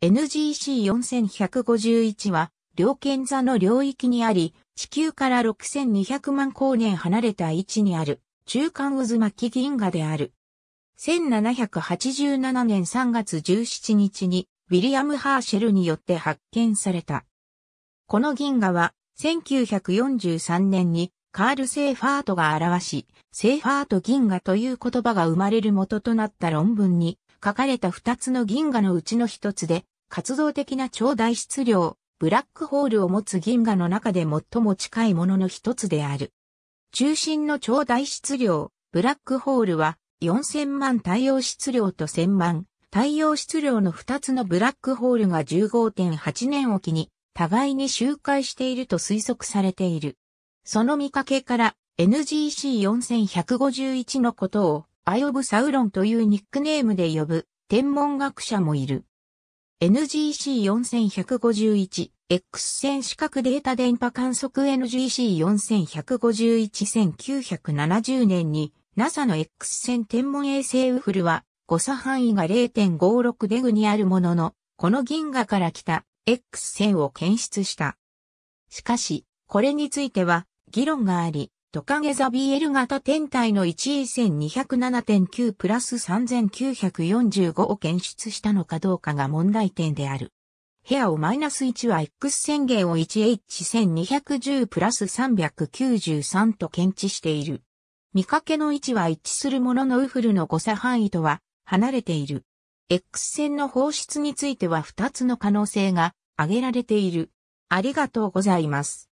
NGC4151 は、両剣座の領域にあり、地球から6200万光年離れた位置にある、中間渦巻き銀河である。1787年3月17日に、ウィリアム・ハーシェルによって発見された。この銀河は、1943年に、カール・セーファートが表し、セーファート銀河という言葉が生まれる元となった論文に、書かれた二つの銀河のうちの一つで、活動的な超大質量、ブラックホールを持つ銀河の中で最も近いものの一つである。中心の超大質量、ブラックホールは4000万太陽質量と1000万太陽質量の2つのブラックホールが15.8年おきに互いに周回していると推測されている。その見かけから NGC4151 のことをアイオブサウロンというニックネームで呼ぶ天文学者もいる。NGC4151、X 線視覚データ電波観測 NGC4151-1970 年に NASA の X 線天文衛星ウフルは誤差範囲が0.56デグにあるものの、この銀河から来た X 線を検出した。しかし、これについては議論があり、トカゲザ BL 型天体の11207.9プラス3945を検出したのかどうかが問題点である。部屋をマイナス1は X 宣言を 1H1210 プラス393と検知している。見かけの位置は一致するもののウフルの誤差範囲とは離れている。X 線の放出については2つの可能性が挙げられている。ありがとうございます。